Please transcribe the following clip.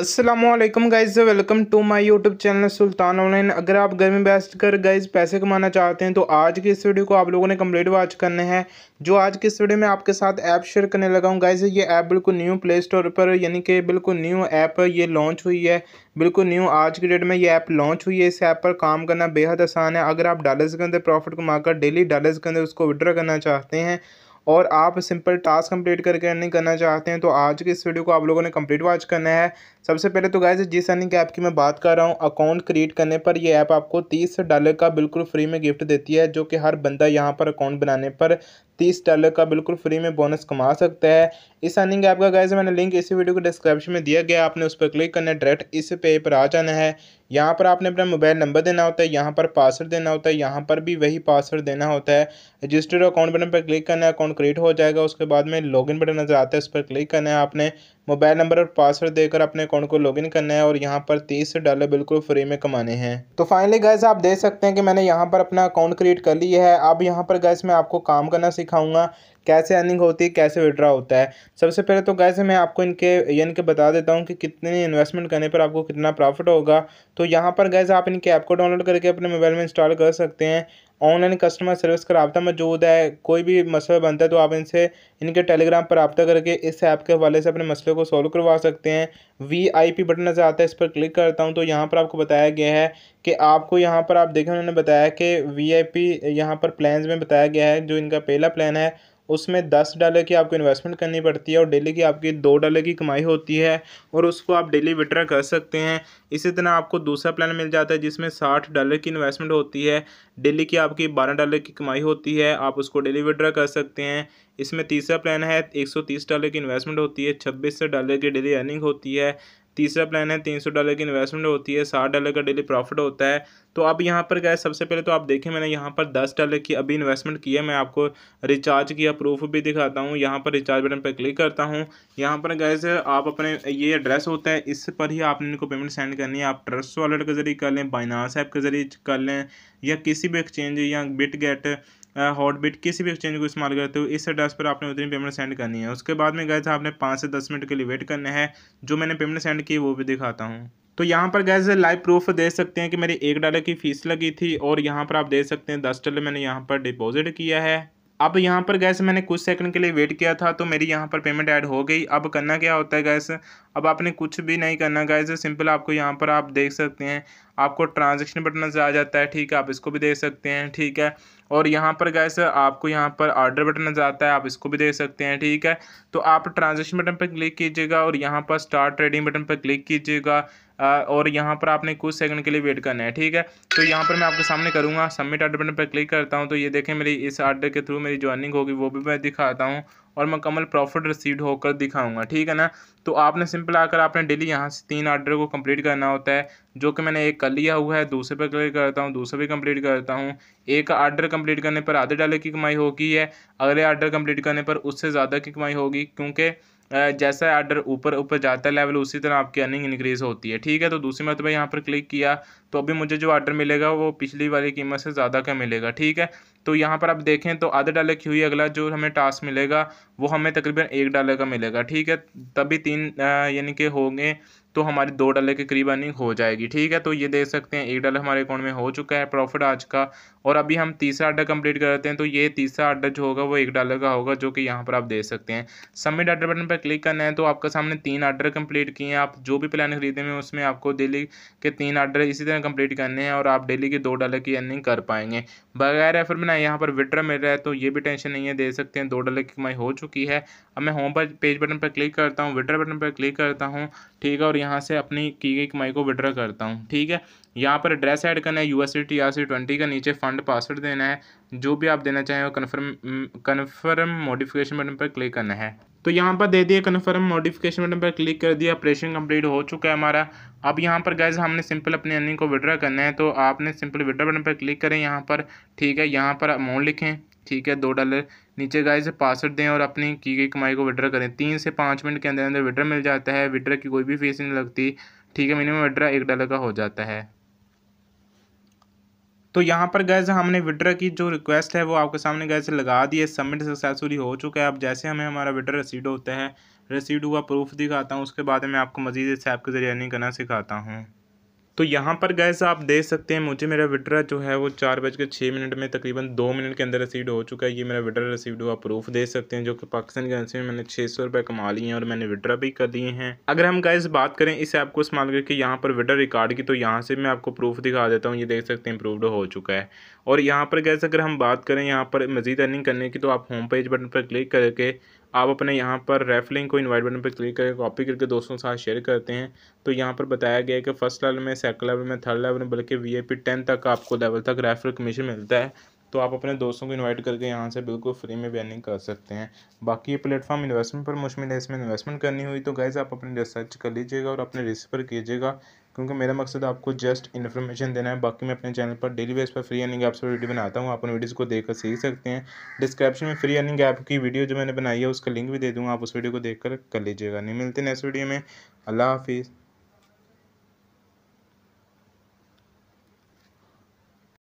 Aslam guys welcome to my YouTube channel Sultan online अगर आप घर में बैठ कर गाइज़ पैसे कमाना चाहते हैं तो आज की इस वीडियो को आप लोगों ने कम्प्लीट वॉच करने हैं जो आज की इस वीडियो में आपके साथ ऐप शेयर करने लगा हूँ गाइज़ ये ऐप बिल्कुल न्यू प्ले स्टोर पर यानी कि बिल्कुल न्यू ऐप ये लॉन्च हुई है बिल्कुल न्यू आज की डेट में ये ऐप लॉन्च हुई है इस ऐप पर काम करना बेहद आसान है अगर आप डॉलर्स के अंदर प्रॉफिट कमाकर डेली डॉलर्स के अंदर उसको विड्रा करना चाहते हैं और आप सिंपल टास्क कंप्लीट करके अर्निंग करना चाहते हैं तो आज के इस वीडियो को आप लोगों ने कंप्लीट वॉच करना है सबसे पहले तो गाइज जिस अर्निंग ऐप की मैं बात कर रहा हूँ अकाउंट क्रिएट करने पर यह ऐप आपको तीस डॉलर का बिल्कुल फ्री में गिफ्ट देती है जो कि हर बंदा यहाँ पर अकाउंट बनाने पर तीस डॉलर का बिल्कुल फ्री में बोनस कमा सकता है इस अर्निंग ऐप का गाइज मैंने लिंक इसी वीडियो को डिस्क्रिप्शन में दिया गया आपने उस पर क्लिक करना है डायरेक्ट इस पेज पर आ जाना है यहाँ पर आपने अपना मोबाइल नंबर देना होता है यहाँ पर पासवर्ड देना होता है यहाँ पर भी वही पासवर्ड देना होता है रजिस्टर्ड अकाउंट बटन पर क्लिक करना है अकाउंट क्रिएट हो जाएगा उसके बाद में लॉगिन बटन नजर आता है उस पर क्लिक करना है आपने मोबाइल नंबर और पासवर्ड देकर अपने अकाउंट को लॉगिन करना है और यहाँ पर तीस डॉलर बिल्कुल फ्री में कमाने हैं तो फाइनली गैस आप देख सकते हैं कि मैंने यहाँ पर अपना अकाउंट क्रिएट कर लिया है अब यहाँ पर गैस मैं आपको काम करना सिखाऊंगा कैसे अर्निंग होती है कैसे विड्रा होता है सबसे पहले तो गैस मैं आपको इनके यन के बता देता हूँ कि कितने इन्वेस्टमेंट करने पर आपको कितना प्रॉफिट होगा तो यहाँ पर गैस आप इनके ऐप को डाउनलोड करके अपने मोबाइल में इंस्टॉल कर सकते हैं ऑनलाइन कस्टमर सर्विस का रबता मौजूद है कोई भी मसला बनता है तो आप इनसे इनके टेलीग्राम पर रबता करके इस ऐप के हवाले से अपने मसले को सॉल्व करवा सकते हैं वी आई पी बटन नज़र आता है इस पर क्लिक करता हूँ तो यहाँ पर आपको बताया गया है कि आपको यहाँ पर आप देखें उन्होंने बताया कि वी आई पी यहाँ पर प्लान में बताया गया है जो इनका पहला प्लान है उसमें दस डॉलर की आपको इन्वेस्टमेंट करनी पड़ती है और डेली की आपकी दो डॉलर की कमाई होती है और उसको आप डेली विड्रा कर सकते हैं इसी तरह आपको दूसरा प्लान मिल जाता है जिसमें साठ डॉलर की इन्वेस्टमेंट होती है डेली की आपकी बारह डॉलर की कमाई होती है आप उसको डेली विड्रा कर सकते हैं इसमें तीसरा प्लान है एक सौ तीस डॉलर की इन्वेस्टमेंट होती है छब्बीस सौ डॉलर की डेली अर्निंग होती है तीसरा प्लान है तीन सौ डॉलर की इन्वेस्टमेंट होती है साठ डॉलर का डेली प्रॉफिट होता है तो अब यहाँ पर गए सबसे पहले तो आप देखें मैंने यहाँ पर दस डॉलर की अभी इन्वेस्टमेंट की है मैं आपको रिचार्ज किया प्रूफ भी दिखाता हूँ यहाँ पर रिचार्ज बटन पर क्लिक करता हूँ यहाँ पर गए आप अपने ये एड्रेस होता है इस पर ही आपने इनको पेमेंट सेंड करनी है आप ट्रस्ट वॉलेट के जरिए कर लें बाइनास ऐप के जरिए कर लें या किसी भी एक्सचेंज या बिट गेट हॉटबिट किसी भी एक्सचेंज को इस्तेमाल करते हुए इस एड्रेस पर आपने उतनी पेमेंट सेंड करनी है उसके बाद में गए थे आपने पाँच से दस मिनट के लिए वेट करना है जो मैंने पेमेंट सेंड की वो भी दिखाता हूँ तो यहाँ पर गैस लाइव प्रूफ दे सकते हैं कि मेरी एक डॉलर की फीस लगी थी और यहाँ पर आप दे सकते हैं दस डॉलर मैंने यहाँ पर डिपॉजिट किया है अब यहाँ पर गैस मैंने कुछ सेकंड के लिए वेट किया था तो मेरी यहाँ पर पेमेंट ऐड हो गई अब करना क्या होता है गैस अब आपने कुछ भी नहीं करना गैस सिंपल आपको यहाँ पर आप देख सकते हैं आपको ट्रांजेक्शन बटन नजर आ जाता है ठीक है आप इसको भी देख सकते हैं ठीक है और यहाँ पर गैस आपको यहाँ पर ऑर्डर बटन नजर आता है आप इसको भी देख सकते हैं ठीक है तो आप ट्रांजेक्शन बटन पर क्लिक कीजिएगा और यहाँ पर स्टार्ट ट्रेडिंग बटन पर क्लिक कीजिएगा और यहाँ पर आपने कुछ सेकंड के लिए वेट करना है ठीक है तो यहाँ पर मैं आपके सामने करूँगा सबमिट आर्डर बटन पर क्लिक करता हूँ तो ये देखें मेरी इस आर्डर के थ्रू मेरी ज्वाइनिंग होगी वो भी मैं दिखाता हूँ और मकमल प्रॉफिट रिसीड होकर दिखाऊंगा ठीक है ना तो आपने सिंपल आकर आपने डेली यहाँ से तीन ऑर्डर को कंप्लीट करना होता है जो कि मैंने एक कर लिया हुआ है दूसरे पर क्लिक करता हूँ दूसरे भी कंप्लीट करता हूँ एक ऑर्डर कंप्लीट करने पर आधे डाले की कमाई होगी है अगले ऑर्डर कंप्लीट करने पर उससे ज़्यादा की कमाई होगी क्योंकि जैसा आर्डर ऊपर ऊपर जाता है लेवल उसी तरह आपकी अर्निंग इंक्रीज़ होती है ठीक है तो दूसरी मरतबा यहाँ पर क्लिक किया तो अभी मुझे जो आर्डर मिलेगा वो पिछली वाली कीमत से ज़्यादा का मिलेगा ठीक है तो यहाँ पर आप देखें तो आधे डॉलर की हुई अगला जो हमें टास्क मिलेगा वो हमें तकरीबन एक डाले का मिलेगा ठीक है तभी तीन यानी कि होंगे तो हमारी दो डाले के करीब अर्निंग हो जाएगी ठीक है तो ये देख सकते हैं एक डॉलर हमारे अकाउंट में हो चुका है प्रॉफिट आज का और अभी हम तीसरा आर्डर कंप्लीट करते हैं तो ये तीसरा आर्डर जो होगा वो एक डॉलर का होगा जो कि यहाँ पर आप देख सकते हैं सबमिट आर्डर बटन पर क्लिक करना है तो आपके सामने तीन आर्डर कंप्लीट किए हैं आप जो भी प्लान खरीदे हैं उसमें आपको डेली के तीन आर्डर इसी तरह कंप्लीट करने हैं और आप डेली के दो डाले की अर्निंग कर पाएंगे बगैर एफर बनाए है यहाँ पर विड्रा मिल रहा है तो ये भी टेंशन नहीं है दे सकते हैं दो डॉलर की कमाई हो चुकी है अब मैं होम पर पेज बटन पर क्लिक करता हूँ विड्रा बटन पर क्लिक करता हूँ ठीक है और यहाँ से अपनी की गई कमाई को विड्रा करता हूँ ठीक है यहाँ पर एड्रेस ऐड करना है यू एस ट्वेंटी का नीचे फंड पासवर्ड देना है जो भी आप देना चाहें वो कन्फर्म कन्फर्म मॉडिफिकेशन बटन पर क्लिक करना है तो यहाँ पर दे दिया कन्फर्म मॉडिफिकेशन बटन पर क्लिक कर दिया ऑपरेशन कंप्लीट हो चुका है हमारा अब यहाँ पर गैज हमने सिंपल अपने अर्निंग को विड्रा करना है तो आपने सिंपल विड्रा बटन पर क्लिक करें यहाँ पर ठीक है यहाँ पर अमाउंट लिखें ठीक है दो डॉलर नीचे से पासवर्ड दें और अपनी की गई कमाई को विड्रा करें तीन से पाँच मिनट के अंदर अंदर विड्रा मिल जाता है विड्रा की कोई भी फीस नहीं लगती ठीक है मिनिमम विड्रा एक डॉलर का हो जाता है तो यहाँ पर गैस हमने विड्रा की जो रिक्वेस्ट है वो आपके सामने गैस लगा दी है सबमिट सक्सेसफुली हो चुका है अब जैसे हमें हमारा विड्रा रसीड होता है रसीड हुआ प्रूफ दिखाता हूँ उसके बाद में आपको मजीद इस ऐप के जरिए अर्निंग करना सिखाता हूँ तो यहाँ पर गैस आप देख सकते हैं मुझे मेरा विड्रा जो है वो चार बज छः मिनट में तकरीबन दो मिनट के अंदर रिसीव हो चुका है ये मेरा विड्रा रिसीव हुआ प्रूफ दे सकते हैं जो कि पाकिस्तान करेंसी में मैंने छः सौ रुपये कमा लिए हैं और मैंने विड्रा भी कर लिए हैं अगर हम गैस बात करें इस ऐप को इस्तेमाल करके यहाँ पर विड्रा रिकॉर्ड की तो यहाँ से मैं आपको प्रूफ दिखा देता हूँ ये देख सकते हैं प्रूव्ड हो चुका है और यहाँ पर गैस अगर हम बात करें यहाँ पर मजीद अर्निंग करने की तो आप होम पेज बटन पर क्लिक करके आप अपने यहाँ पर रेफलिंग को इन्वाइट बटन पर क्लिक करके कॉपी करके दोस्तों के साथ शेयर करते हैं तो यहाँ पर बताया गया है कि फर्स्ट लेवल में सेकंड लेवल में थर्ड लेवल में बल्कि वी आई पी टेन तक आपको लेवल तक रेफरल कमीशन मिलता है तो आप अपने दोस्तों को इनवाइट करके यहाँ से बिल्कुल फ्री में बैनिंग कर सकते हैं बाकी ये प्लेटफॉर्म इन्वेस्टमेंट पर मुश्किल है इसमें इन्वेस्टमेंट करनी हुई तो गैज़ आप अपने रिसर्च कर लीजिएगा और अपने रिस्क पर कीजिएगा क्योंकि मेरा मकसद आपको जस्ट इन्फॉर्मेशन देना है बाकी मैं अपने चैनल पर डेली बेस पर फ्री अर्निंग ऐप पर वीडियो बनाता हूँ आप उन वीडियोज़ को देखकर सीख सकते हैं डिस्क्रिप्शन में फ्री अर्निंग ऐप की वीडियो जो मैंने बनाई है उसका लिंक भी दे दूँगा आप उस वीडियो को देखकर कर लीजिएगा नहीं मिलते नेक्स्ट वीडियो में अल्लाह हाफिज़